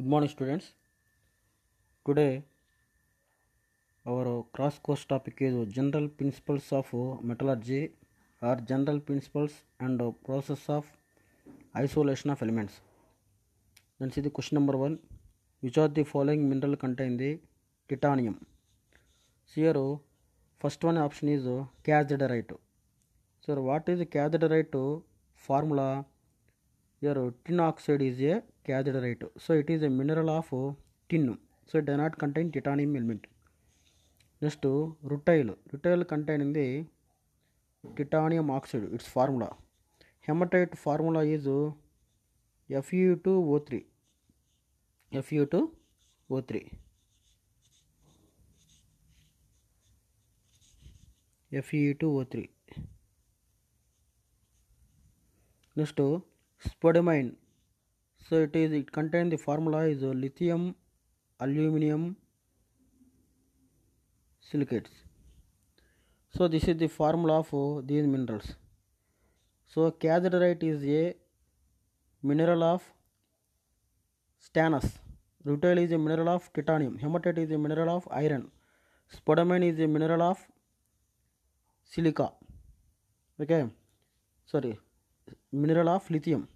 Good morning students today our cross course topic general principles of metallurgy are general principles and process of isolation of elements then question number one which are the following mineral contain the titanium सीयर first one option is cassiterite sir what is cassiterite formula your tin oxide is a cathederite so it is a mineral of tin so it does not contain titanium element next rutile rutile containing the titanium oxide its formula hematite formula is Fe2O3 Fe2O3 Fe2O3 next spodumene so it is it contains the formula is lithium aluminum silicates so this is the formula for these minerals so cassiterite is a mineral of stannous rutile is a mineral of titanium hematite is a mineral of iron spodumene is a mineral of silica okay sorry mineral of lithium.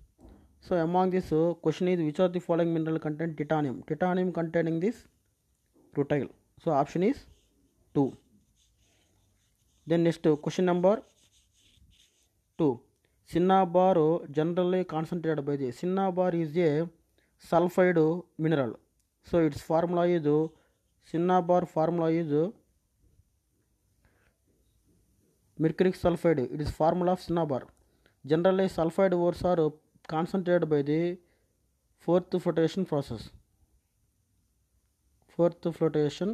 So among this uh, question is which of the following mineral contain titanium? Titanium containing this rutile. So option is 2. Then next uh, question number 2. Cinnabar generally concentrated by the cinnabar is a sulfide mineral. So its formula is cinnabar formula is mercuric sulfide. It is formula of cinnabar. Generally, sulfide ores are concentrated by the fourth flotation process. Fourth flotation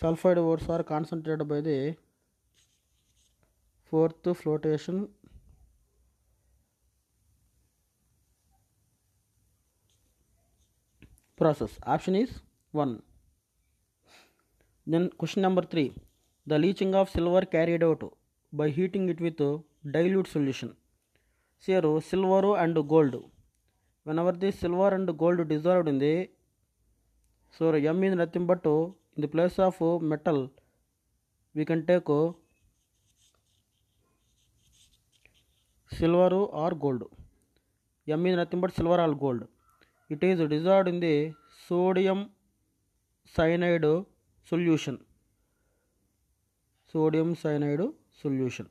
sulfide ores are concentrated by the fourth flotation process. Option is 1. Then question number 3. The leaching of silver carried out by heating it with dilute solution సేరు silver and gold when our the silver and gold dissolved ఉంది so M మీద nothing but in the place of metal we can take silver or gold M మీద nothing but silver or gold it is dissolved in the sodium cyanide solution sodium cyanide solution.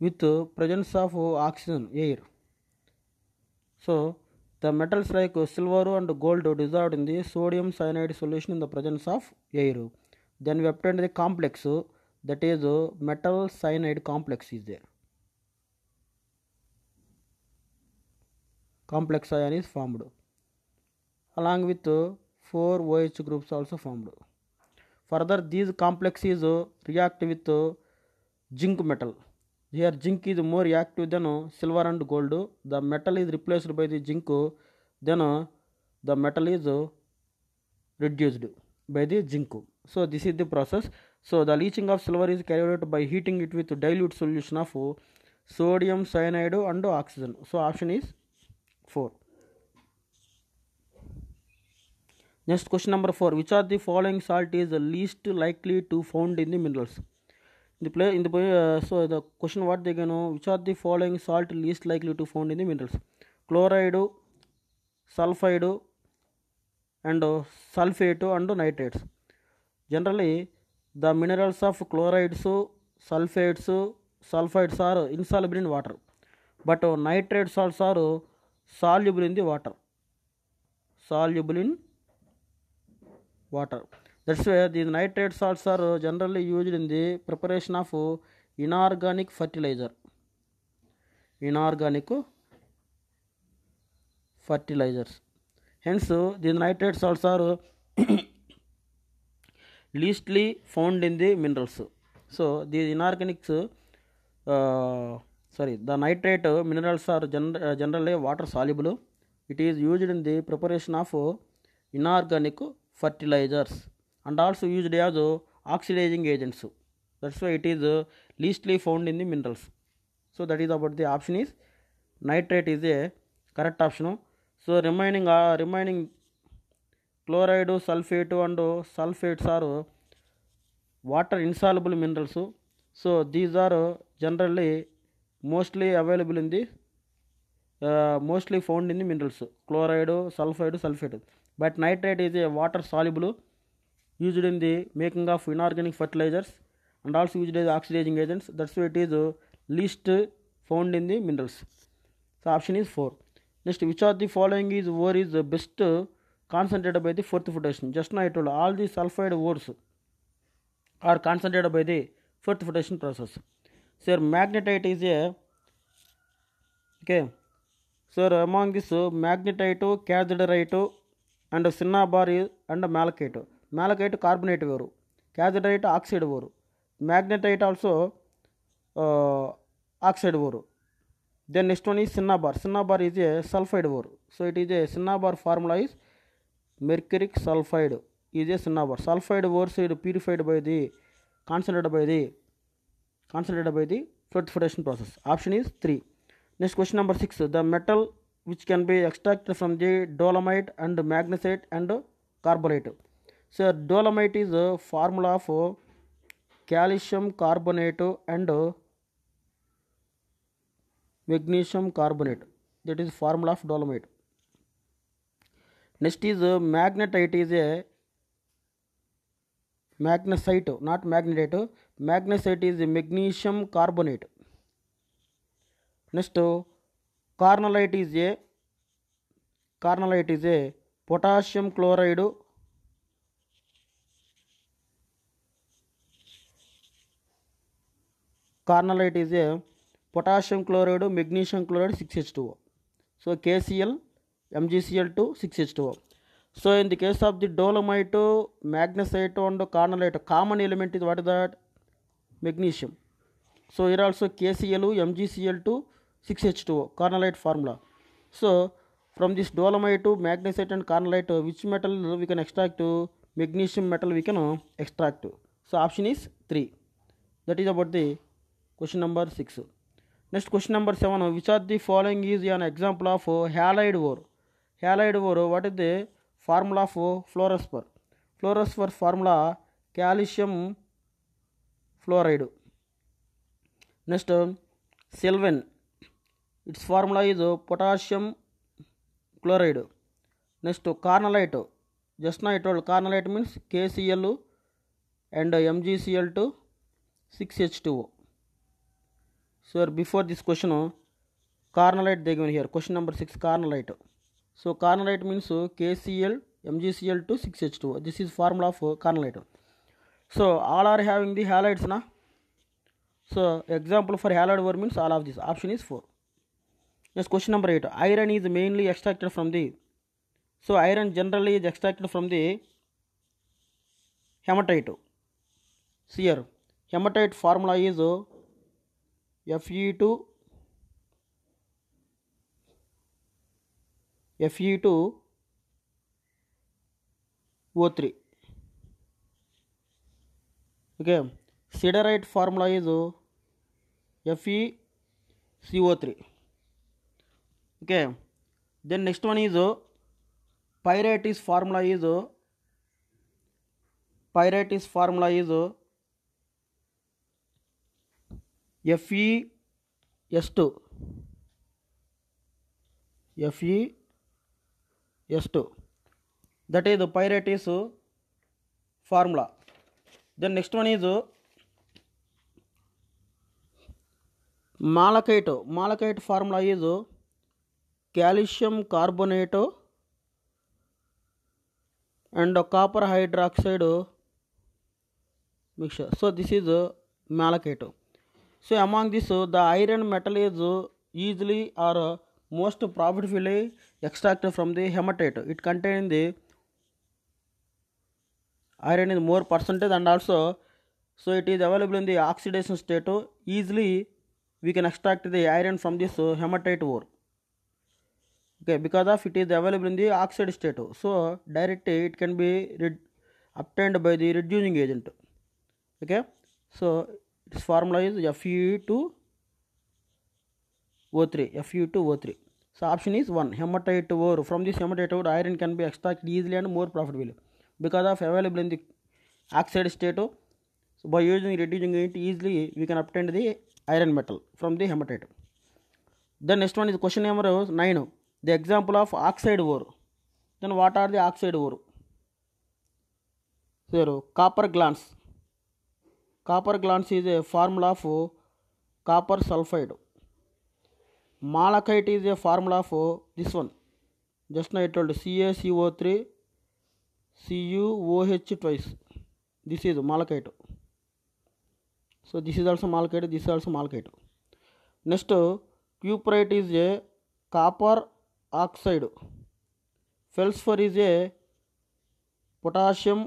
With presence of oxygen, air. So, the metals like silver and gold dissolved in the sodium cyanide solution in the presence of air. Then we obtained the complex that is metal cyanide complex is there. Complex ion is formed along with 4 OH groups also formed. Further these complex is react with zinc metal here zinc is more active than silver and gold the metal is replaced by the zinc then the metal is reduced by the zinc. So this is the process. So the leaching of silver is carried out by heating it with dilute solution of sodium cyanide and oxygen. So option is 4. Next question number four which are the following salt is least likely to found in the minerals ఇది ప్లే ఇన్ పోయి so ఇది question what దిగాను which are the following salt least likely to found in the minerals chloride sulphide and sulphate and nitrates generally the minerals of chlorides sulphates sulphides are insoluble in water but nitrate salts are soluble in the water soluble in water that's why the nitrate salts are generally used in the preparation of inorganic fertilizer inorganic fertilizers hence the nitrate salts are leastly found in the minerals so the inorganics sorry the nitrate minerals are gener generally water soluble it is used in the preparation of inorganic fertilizers and also used as oxidizing agents. That's why it is leastly found in the minerals. So that is about the option is nitrate is a correct option. So remaining uh, remaining chloride sulphate and sulphates are water insoluble minerals so these are generally mostly available in the mostly found in the minerals chloride sulphide sulphate But nitrate is a water soluble used in the making of inorganic fertilizers and also used as oxidizing agents. That's why it is uh, least found in the minerals. So option is 4. Next, which of the following is ore is uh, best concentrated by the fourth flotation? Just now I told all the sulfide ores are concentrated by the fourth flotation process. Sir, magnetite is a okay. Sir, among this uh, magnetite, cathederite, and and cinnabar and malachite malachite carbonate ore ಕ್ಯಾಥಡೈಟ್ oxide ore magnetite also oxide uh, ore then next one is cinnabar cinnabar is a sulfide ore so it is a cinnabar formula is mercury sulfide is a cinnabar sulfide ores is purified by the concentrated by the concentrated by the flotation process option is 3 next question number 6 the metal which can be extracted from the dolomite and magnesite and carbonate. So dolomite is a formula for calcium carbonate and magnesium carbonate. That is formula of dolomite. Next is uh, magnetite is a magnesite, not magnetite. Magnesite is magnesium carbonate. Next uh, carnallite is a carnallite is a potassium chloride carnallite is a potassium chloride magnesium chloride six H two so KCl MgCl two six H two so in the case of the dolomite magnesite and carnallite common element ఇది what is that magnesium so ఇర్ also KCl MgCl two six H two carnallite formula so from this dolomite magnesite and carnallite which metal we can extract magnesium metal we can extract so option is three that is about the question number six next question number seven which are the following is an example of halide ore halide ore what is the formula of fluorspar fluorspar formula calcium fluoride next sylvine its formula is potassium chloride next carnallite just నా ఇటు carnallite means KCl and MgCl two six H two so before this question carnallite దిగిన here question number six carnallite so carnallite means KCl MgCl two six H two this is formula of carnallite so all are having the నా so example for halide ore means all of this option is four Yes, question number 8. Iron is mainly extracted from the. So, iron generally is extracted from the hematite. See here, hematite formula is Fe2 Fe2 O3. Okay, siderite formula is Fe CO 3 okay then next one is pyrites formula is pyrites formula is F E S two F E S two that is pyrites formula then next one is malachite malachite formula is calcium carbonate and copper hydroxide mixture. So this is malachite. So among this the iron metal is easily or most profitably extracted from the hematite. It contains the iron is more percentage and also so it is available in the oxidation state. Easily we can extract the iron from this hematite ore okay because of it is available in the oxide state so directly it can be obtained by the reducing agent okay so its formula is fe2o3 fe2o3 so option is 1 hematite ore from this hematite ore iron can be extracted easily and more profitably because of available in the oxide state so by using reducing it easily we can obtain the iron metal from the hematite then next one is question number 9 the example of oxide ore then what are the oxide ore zero copper glands copper glands is a formula for copper sulfide malachite is a formula for this one just now i told CaCO3 CuOH twice this is malachite so this is also malachite this is also malachite next cuprite is a copper oxide feldspar is a potassium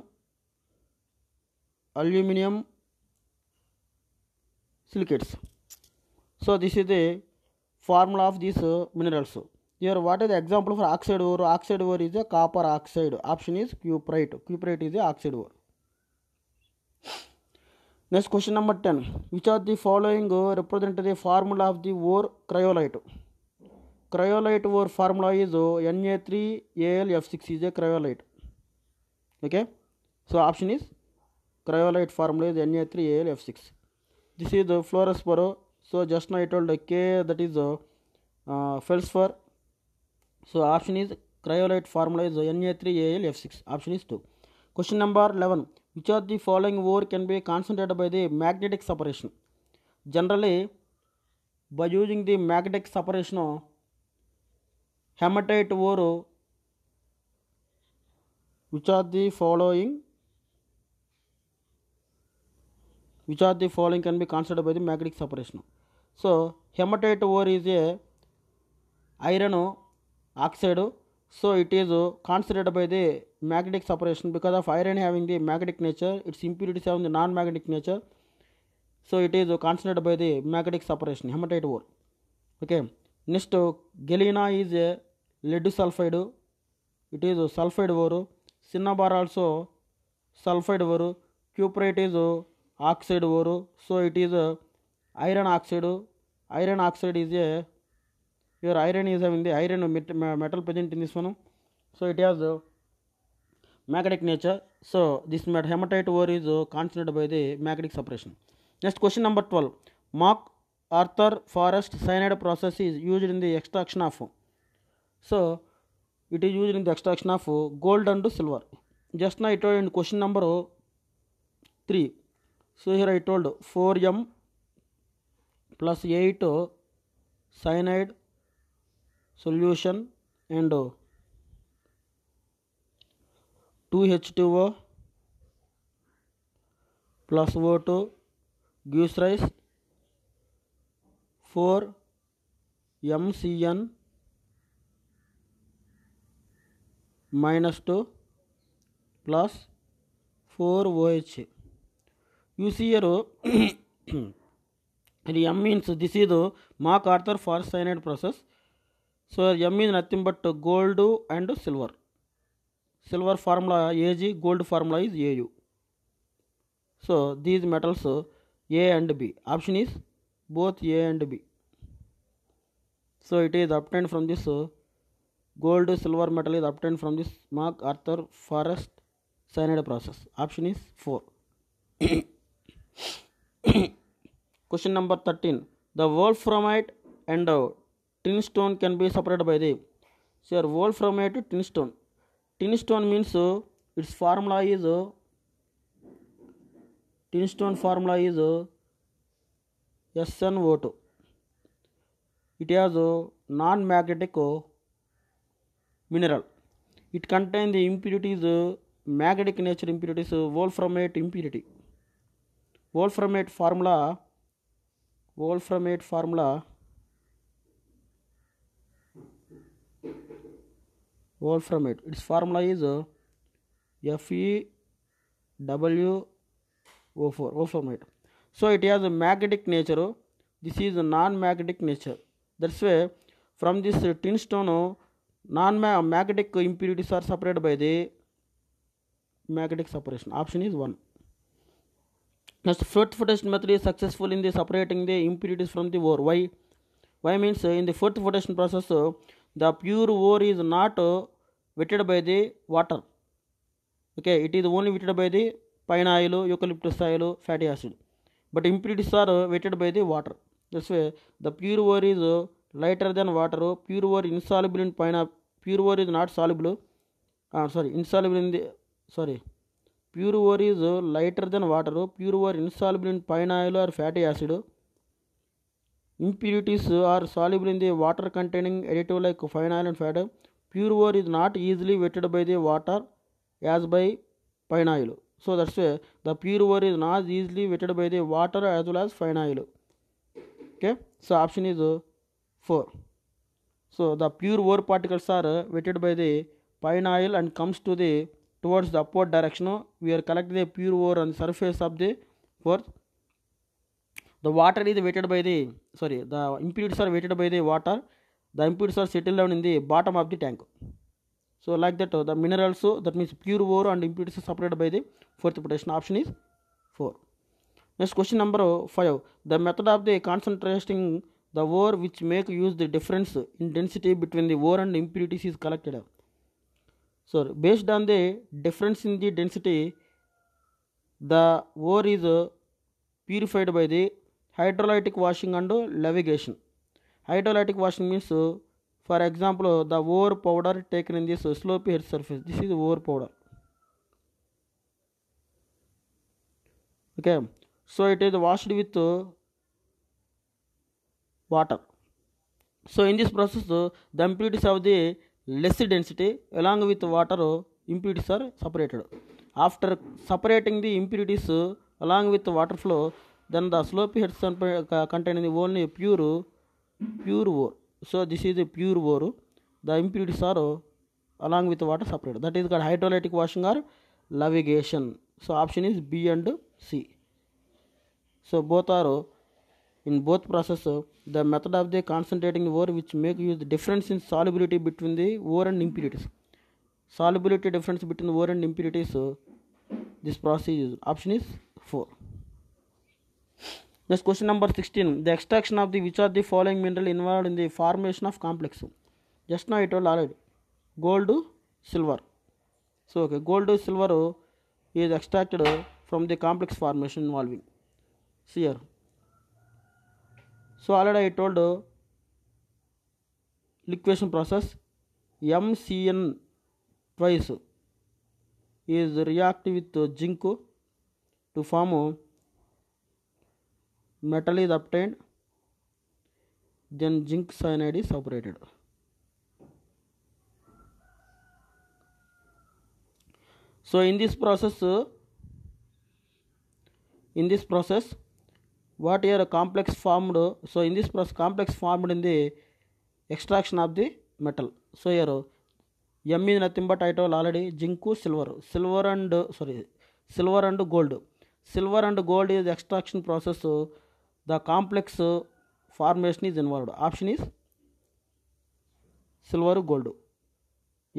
aluminium silicates so this is the formula of these minerals your what is example for oxide ore oxide ore is a copper oxide option is cuprite cuprite is a oxide ore next question number ten which are the following represent formula of the ore cryolite cryolite ore formula is Na3AlF6 is a cryolite. Okay. So option is cryolite formula is Na3AlF6. This is the fluorous boro. So just now I told K that is the uh, feldspar. So option is cryolite formula is Na3AlF6. Option is 2. Question number 11. Which of the following ore can be concentrated by the magnetic separation? Generally, by using the magnetic separation, hematite ore which are the following which are the following can be considered by the magnetic separation so hematite ore is a iron oxide so it is considered by the magnetic separation because of iron having the magnetic nature its impurities having the non magnetic nature so it is considered by the magnetic separation hematite ore okay next galena is a lead sulphide it is sulphide ore cinnabar also sulphide ore cuprite is oxide ore so it is iron oxide iron oxide is a your iron is ఇది iron metal present in this one so it has magnetic nature so this met haematite ore is concentrate by the magnetic separation next question number twelve MacArthur Forrest cyanide process is used in the extraction of So it is used in the extraction of gold and silver. Just now I told in question number 3. So here I told 4m plus 8 cyanide solution and 2H2O plus O2 gives rise 4 MCN minus 2 plus 4OH. You see here, here M means this is the Mark Arthur for cyanide process. So M is nothing but gold and silver. Silver formula Ag, gold formula is Au. So these metals A and B. Option is both A and B. So it is obtained from this Gold silver metal is obtained from this Mark Arthur Forrest cyanide process. Option is 4. Question number 13. The wolframite and the tin stone can be separated by the sir wolframite to tin stone. Tin stone means uh, its formula is uh, tin stone formula is uh, SnO2. It has a non magnetic. Uh, mineral. It contains the impurities, uh, magnetic nature impurities, uh, wolframate impurity. Wolframate formula, wolframate formula, wolframate. Its formula is uh, FeWO4, wolframate. So it has a magnetic nature. This is a non-magnetic nature. That's why from this tin stone non-magnetic impurities are separated by the magnetic separation option is 1 next fourth flotation method is successful in the separating the impurities from the ore why why means uh, in the fourth flotation process uh, the pure ore is not uh, wetted by the water okay it is only wetted by the pine oil eucalyptus oil fatty acid but impurities are wetted by the water that's why the pure ore is lighter than water pure water insoluble in pineapple pure water is not soluble uh, sorry insoluble in the sorry pure water is lighter than water pure water insoluble in pine oil or fatty acid impurities are soluble in the water containing additive like fine oil and fat pure water is not easily wetted by the water as by pine oil so that's why the pure water is not easily wetted by the water as well as fine oil okay so option is 4. So the pure ore particles are weighted by the pine oil and comes to the towards the upward direction. We are collecting the pure ore on surface of the earth. The water is weighted by the sorry the impurities are weighted by the water. The impurities are settled down in the bottom of the tank. So like that the minerals so that means pure ore and impurities are separated by the fourth protection. Option is four. Next question number five. The method of the concentrating The ore which make use the difference in density between the ore and impurities is collected. So based on the difference in the density, the ore is uh, purified by the hydrolytic washing and lavigation. Hydrolytic washing means, uh, for example, uh, the ore powder taken in this slopy earth surface. This is ore powder. Okay, so it is washed with water. So in this process, the impurities of the less density along with water impurities are separated. After separating the impurities along with water flow, then the slopy heads containing only pure pure ore. So this is the pure ore. The impurities are along with water separated. That is called hydrolytic washing or lavigation. So option is B and C. So both are In both processes, the method of the concentrating ore which make use the difference in solubility between the ore and impurities. Solubility difference between ore and impurities. So this process is option is 4. Next question number 16. The extraction of the which are the following mineral involved in the formation of complex? Just now it was already gold, silver. So okay, gold, silver is extracted from the complex formation involving. See here. So already I told uh, liquidation process MCN twice is react with uh, zinc to form uh, metal is obtained then zinc cyanide is separated. So in this process uh, in this process what are complex formed so in this process complex formed in the extraction of the metal so here M ఇది nothing but I told already zinc silver silver and sorry silver and gold silver and gold is extraction process the complex formation is involved option is silver gold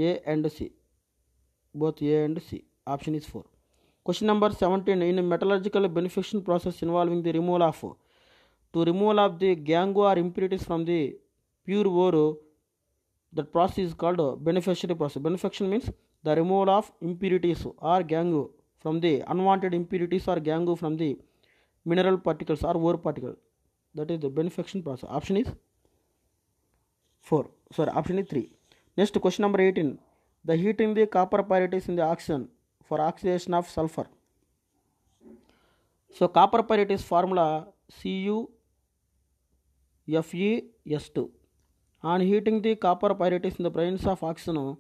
A and C both A and C option is four Question number 17. In a metallurgical beneficiation process involving the removal of to removal of the gangue or impurities from the pure ore, that process is called beneficiation process. Beneficiation means the removal of impurities or gangue from the unwanted impurities or gangue from the mineral particles or ore particle. That is the beneficiation process. Option is 4. Sorry, option is 3. Next question number 18. The heat in the copper pyrites in the oxygen for oxidation of sulfur. So copper pyrite is formula CuFeS2. On heating the copper pyrites in the presence of oxygen,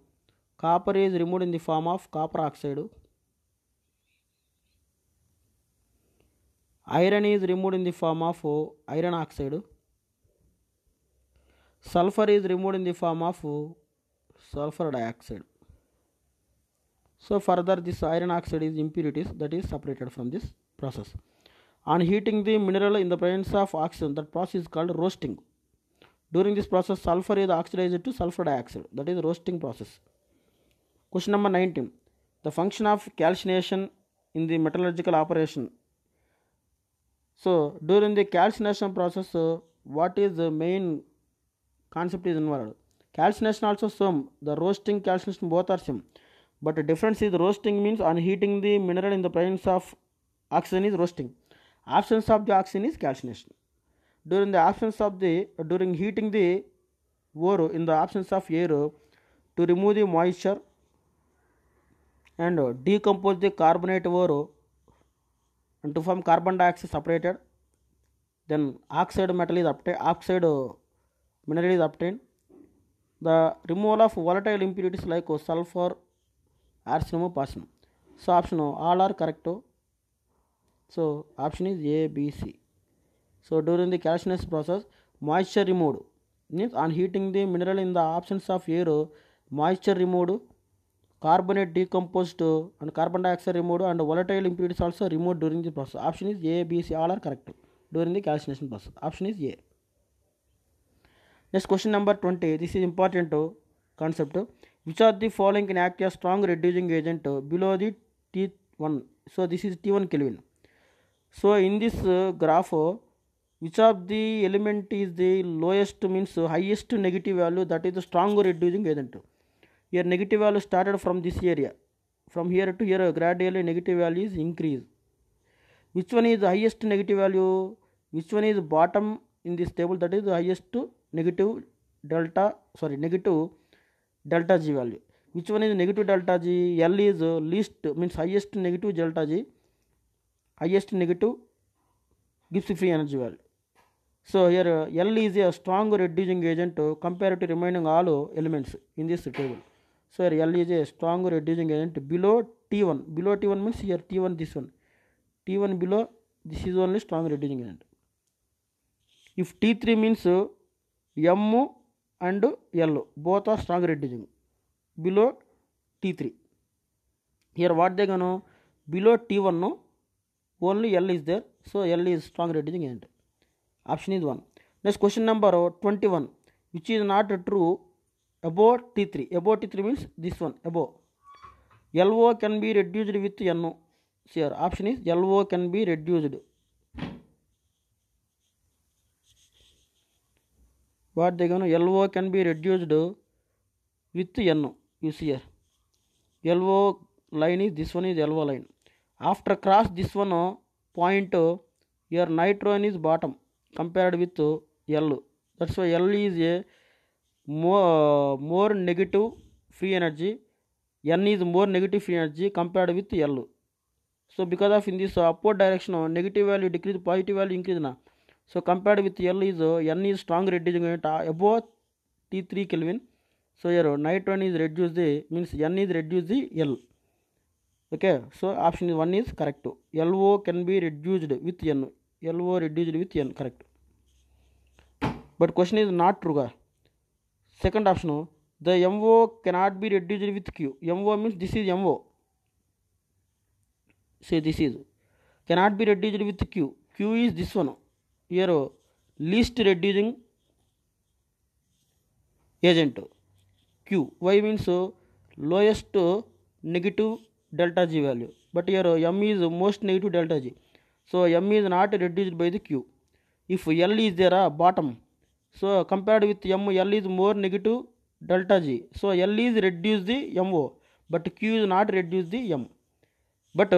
copper is removed in the form of copper oxide. Iron is removed in the form of iron oxide. Sulfur is removed in the form of sulfur dioxide. So further this iron oxide is impurities that is separated from this process. On heating the mineral in the presence of oxygen that process is called roasting. During this process sulfur is oxidized to sulfur dioxide that is roasting process. Question number 19. The function of calcination in the metallurgical operation. So during the calcination process uh, what is the main concept is involved. Calcination also same. The roasting calcination both are same but the difference is roasting means unheating the mineral in the presence of oxygen is roasting absence of the oxygen is calcination during the absence of the during heating the ore in the absence of air to remove the moisture and decompose the carbonate ore and to form carbon dioxide separated then oxide metal is obtained oxide uh, mineral is obtained the removal of volatile impurities like sulfur Arsenum or Parsenum? So option no. all are correct. So option is A, B, C. So during the calcination process, moisture removed means on heating the mineral in the absence of air, moisture removed, carbonate decomposed and carbon dioxide removed and volatile impurities also removed during the process. Option is A, B, C. All are correct during the calcination process. Option is A. Next question number 20. This is important concept. Which of the following can act as strong reducing agent uh, below the T1? So this is T1 Kelvin. So in this uh, graph, uh, which of the element is the lowest means highest negative value that is the strong reducing agent. Here negative value started from this area. From here to here gradually negative value is increase. Which one is the highest negative value? Which one is bottom in this table that is the highest negative delta sorry negative delta G value. Which one is negative delta G? L is least means highest negative delta G, highest negative gives free energy value. So here uh, L is a strong reducing agent compared to remaining all elements in this table. So here L is a strong reducing agent below T1. Below T1 means here T1 this one. T1 below this is only strong reducing agent. If T3 means M and L O both are strong reducing below T three here what they గను below T one only L is there so L is strong reducing ఏంటి option is one next question number twenty one which is not true above T three above T three means this one above L O can be reduced with N C R option is L O can be reduced వాటి దగ్గర L O can be reduced with N U C R L O line is this one is L O line after cross this one point your nitron is bottom compared with L that's why L is a mo more negative free energy N is more negative free energy compared with L so because of in this upward direction negative value decrease positive value increase నా So compared with L is uh, N is strong reducing unit uh, above T3 Kelvin. So here nitrogen is reduced the means N is reduced the L. Okay, so option is one is correct. LO can be reduced with N. LO reduced with N correct. But question is not true. Second option the MO cannot be reduced with Q. MO means this is MO. Say this is cannot be reduced with Q. Q is this one. Here least reducing agent Q why means lowest negative delta G value but here M is most negative delta G so M is not reduced by the Q if L is there bottom so compared with M L is more negative delta G so L is reduce the M O but Q is not reduce the M but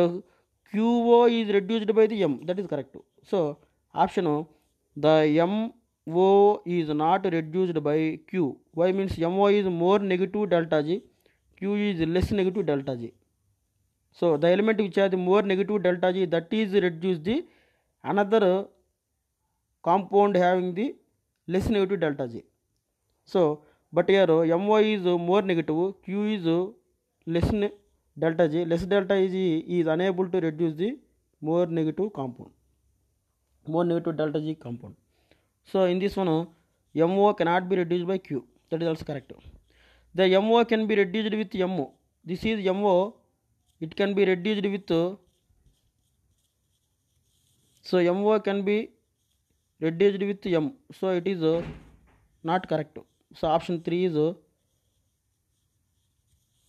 Q O is reduced by the M that is correct so Option the MO is not reduced by Q. Why means MO is more negative delta G, Q is less negative delta G. So the element which has more negative delta G that is reduced the another compound having the less negative delta G. So but here MO is more negative, Q is less delta G, less delta G is unable to reduce the more negative compound more negative delta G compound. So in this one, MO cannot be reduced by Q. That is also correct. The MO can be reduced with MO. This is MO. It can be reduced with. So MO can be reduced with M. So it is not correct. So option 3 is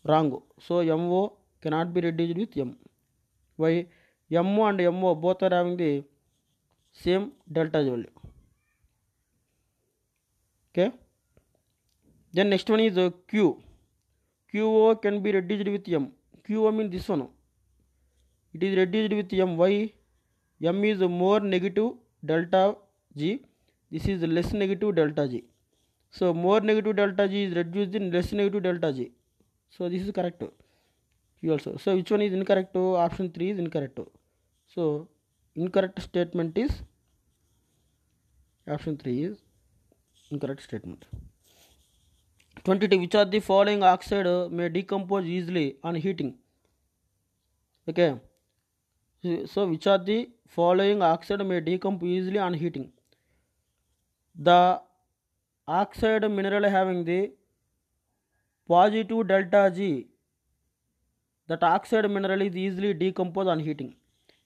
wrong. So MO cannot be reduced with M. Why? MO and MO both are having the same delta is value okay then next one is Q Q O can be reduced with M Q O mean this one it is reduced with M why M is more negative delta G this is less negative delta G so more negative delta G is reduce in less negative delta G so this is correct you also so which one is incorrect option three is incorrect so incorrect statement is option 3 is incorrect statement 22 which of the following oxide may decompose easily on heating okay so which of the following oxide may decompose easily on heating the oxide mineral having the positive delta g that oxide mineral is easily decomposed on heating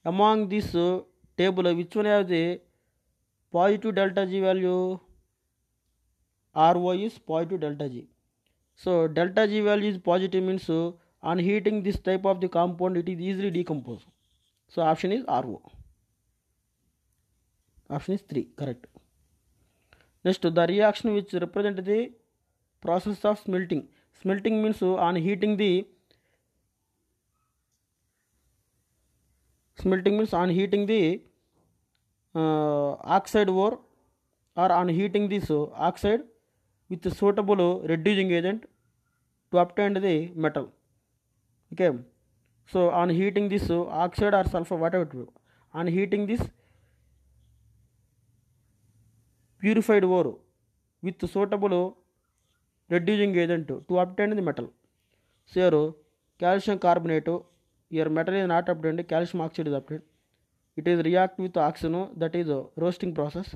among this table which one has a positive delta g value ro is positive delta g so delta g value is positive means on heating this type of the compound it is easily decomposed so option is ro option is 3 correct next the reaction which represent the process of smelting smelting means on heating the smelting means on heating the uh, oxide ore or on heating this uh, oxide with suitable uh, reducing agent to obtain the metal okay so on heating this uh, oxide or sulfur whatever it on heating this purified ore with suitable reducing agent to obtain the metal so here calcium carbonate your metal is not obtained calcium oxide is obtained it is react with oxygen that is a uh, roasting process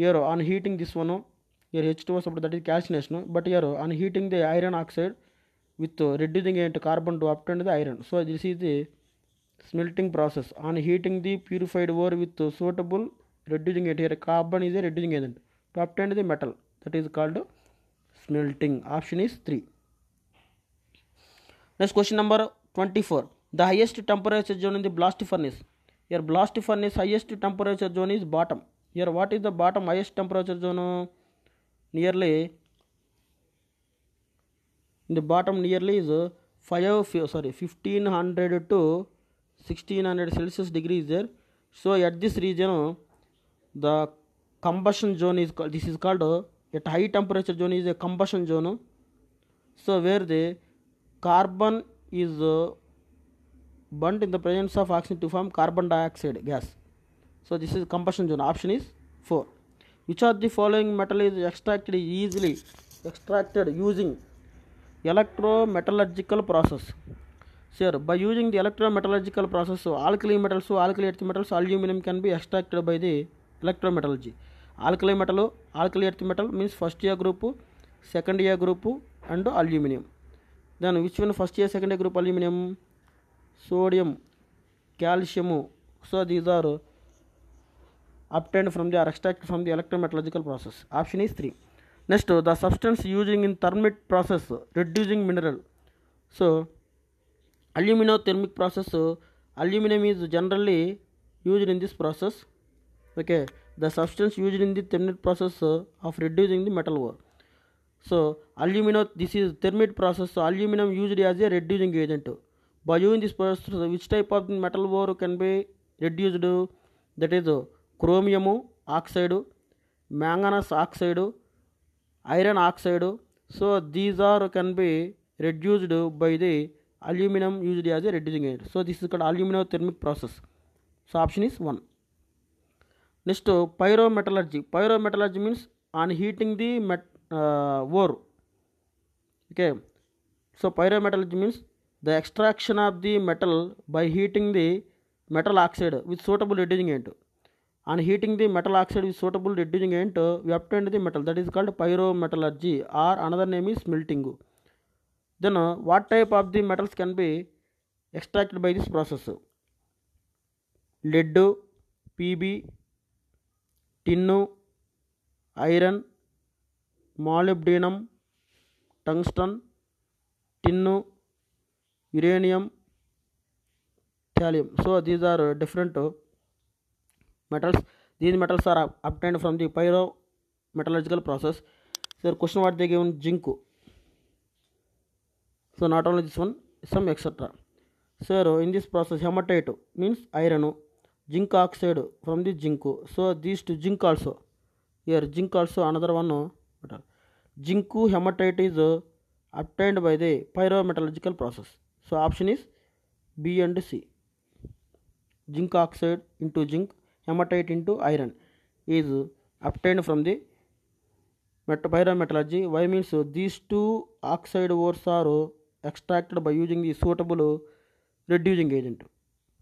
here on heating this one Your here H2O support that is calcination but here on heating the iron oxide with uh, reducing it carbon to obtain the iron so this is the smelting process on heating the purified ore with uh, suitable reducing it here carbon is a reducing agent to obtain the metal that is called smelting option is 3 next question number 24 the highest temperature zone in the blast furnace. Your blast furnace highest temperature zone is bottom. Here what is the bottom highest temperature zone? Nearly in the bottom nearly is 5 sorry 1500 to 1600 Celsius degrees there. So at this region the combustion zone is called this is called a at high temperature zone is a combustion zone so where the carbon is uh, burnt in the presence of oxygen to form carbon dioxide gas. So this is combustion zone. Option is 4. Which of the following metal is extracted easily extracted using electrometallurgical process? Sir, by using the electrometallurgical process, so alkali metals, so alkali earth metals, aluminum can be extracted by the electrometallurgy. Alkali metal, alkali earth metal means first year group, second year group and aluminum. Then which one first year, second year group aluminum? sodium, calcium, so these are obtained from the or extracted from the electrometallurgical process. Option is 3. Next, the substance using in thermit process reducing mineral. So, aluminothermic process, aluminum is generally used in this process. Okay, the substance used in the thermit process of reducing the metal ore. So, aluminum, this is thermit process, so aluminum used as a reducing agent. By using this process, which type of metal ore can be reduced? That is chromium oxide, manganese oxide, iron oxide. So these are can be reduced by the aluminum used as a reducing agent. So this is called aluminothermic process. So option is 1. Next, pyrometallurgy. Pyrometallurgy means on heating the met, uh, ore. Okay. So pyrometallurgy means The extraction of the metal by heating the metal oxide with suitable agent. On heating the metal oxide with suitable agent, we obtain the metal that is called pyrometallurgy or another name is melting. Then, uh, what type of the metals can be extracted by this process? Lead, PB, tin iron, molybdenum, tungsten, tin uranium, thallium. So these are different metals. These metals are obtained from the pyrometallurgical process. So question what they given zinc. So not only this one, some etc. So in this process hematite means iron, zinc oxide from the zinc. So these two zinc also. Here zinc also another one metal. Zinc hematite is obtained by the pyrometallurgical process. So option is B and C. Zinc oxide into zinc, hematite into iron is obtained from the pyrometallurgy. Why means so these two oxide ores are extracted by using the suitable reducing agent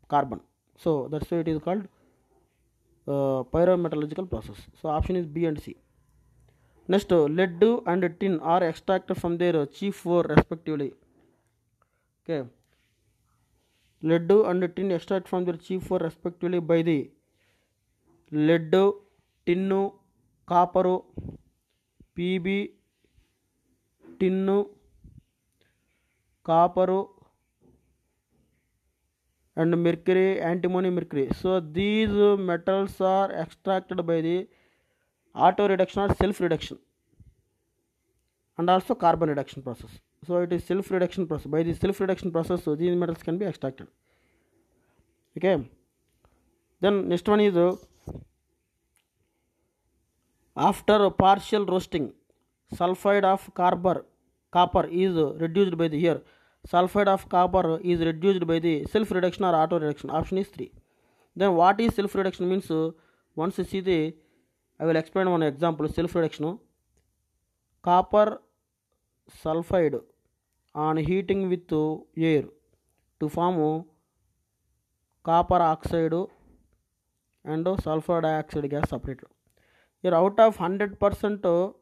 carbon. So that's why it is called uh, pyrometallurgical process. So option is B and C. Next, lead and tin are extracted from their chief ore respectively. Okay leddu and tin extract from their chief for respectively by the lead tin copper PB tin copper and mercury antimony mercury so these metals are extracted by the auto reduction or self reduction and also carbon reduction process So it is self reduction process. By the self reduction process, so these metals can be extracted. Okay. Then next one is uh, after partial roasting, sulfide of copper copper is reduced by the here. Sulfide of copper is reduced by the self reduction or auto reduction. Option is three. Then what is self reduction means? Uh, once you see the, I will explain one example. Self reduction. Copper sulfide on heating with air to form copper oxide and sulfur dioxide gas separately. Here, out of 100%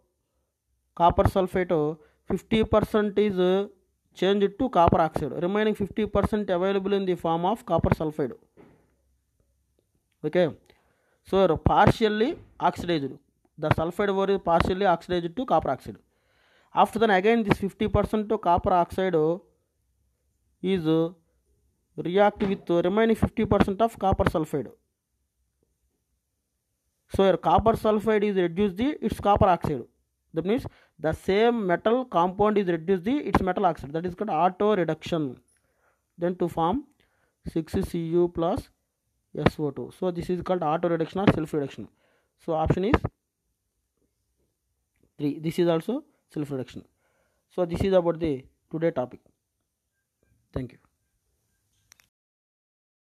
copper sulfate, 50% is changed to copper oxide. Remaining 50% available in the form of copper sulfide. Okay. So, partially oxidized. The sulfide were partially oxidized to copper oxide. After then again this 50% to copper oxide is react with remaining 50% of copper sulfide. So your copper sulfide is reduced the its copper oxide. That means the same metal compound is reduced the its metal oxide. That is called auto reduction. Then to form 6Cu plus SO2. So this is called auto reduction or self reduction. So option is 3. This is also self reduction so this is about the today topic thank you